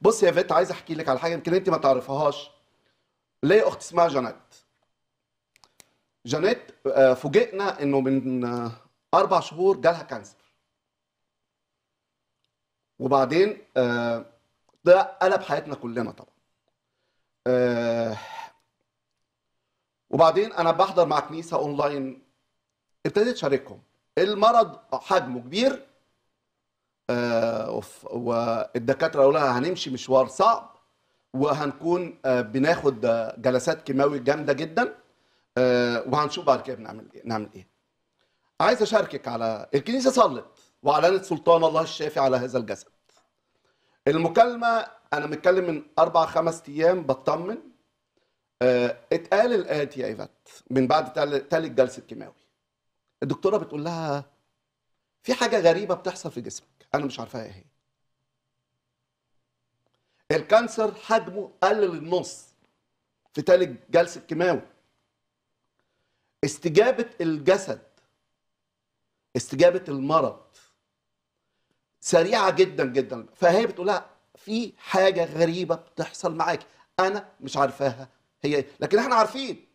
بص يا فيت عايز احكي لك على حاجه يمكن انت ما تعرفهاش ليا اخت اسمها جانيت جانيت آه، فوجئنا انه من آه، اربع شهور جالها كانسر وبعدين آه، ده قلب حياتنا كلنا طبعا وبعدين انا بحضر مع كنيسه اونلاين ابتديت اشاركهم المرض حجمه كبير هنقف والدكاتره قالوا لها هنمشي مشوار صعب وهنكون آه، بناخد آه، جلسات كيماوي جامده جدا آه، وهنشوف بعد كده بنعمل ايه نعمل ايه عايز اشاركك على الكنيسه صلت واعلنت سلطان الله الشافي على هذا الجسد المكالمه انا متكلم من اربع خمس ايام بطمن اتقال الاتي يا ايفات من بعد تالت جلسه كيماوي الدكتوره بتقول لها في حاجه غريبه بتحصل في جسمك انا مش عارفها ايه هي الكانسر حجمه قل للنص في تالت جلسه كيماوي استجابه الجسد استجابه المرض سريعه جدا جدا فهي بتقول لها في حاجه غريبه بتحصل معاك انا مش عارفاها هي إيه. لكن احنا عارفين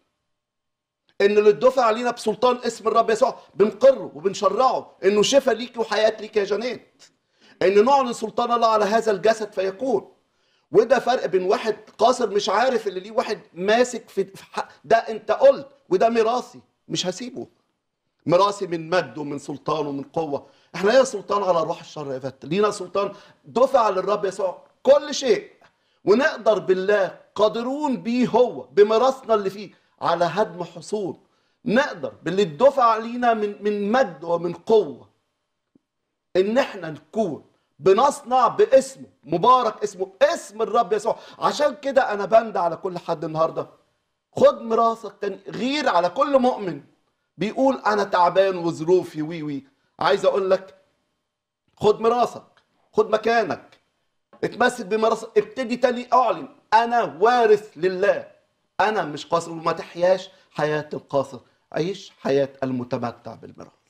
ان اللي اتدفع علينا بسلطان اسم الرب يسوع بنقره وبنشرعه انه شفاء ليك وحياه ليك يا جنات ان نعلن سلطان الله على هذا الجسد فيكون وده فرق بين واحد قاصر مش عارف اللي ليه واحد ماسك في ده انت قلت وده ميراثي مش هسيبه مراسي من مد ومن سلطان ومن قوة احنا لينا سلطان على روح الشر يا فتى لينا سلطان دفع للرب يسوع كل شيء ونقدر بالله قادرون بيه هو بميراثنا اللي فيه على هدم حصون نقدر باللي الدفع علينا من من مجد ومن قوه ان احنا نكون بنصنع باسمه مبارك اسمه اسم الرب يسوع عشان كده انا بند على كل حد النهارده خد ميراثك كان غير على كل مؤمن بيقول انا تعبان وظروفي وي وي عايز اقول لك خد ميراثك خد مكانك اتمسك بميراثك ابتدي تاني اعلن انا وارث لله انا مش قاصر وما تحياش حياه القاصر عيش حياه المتمتع بالمراه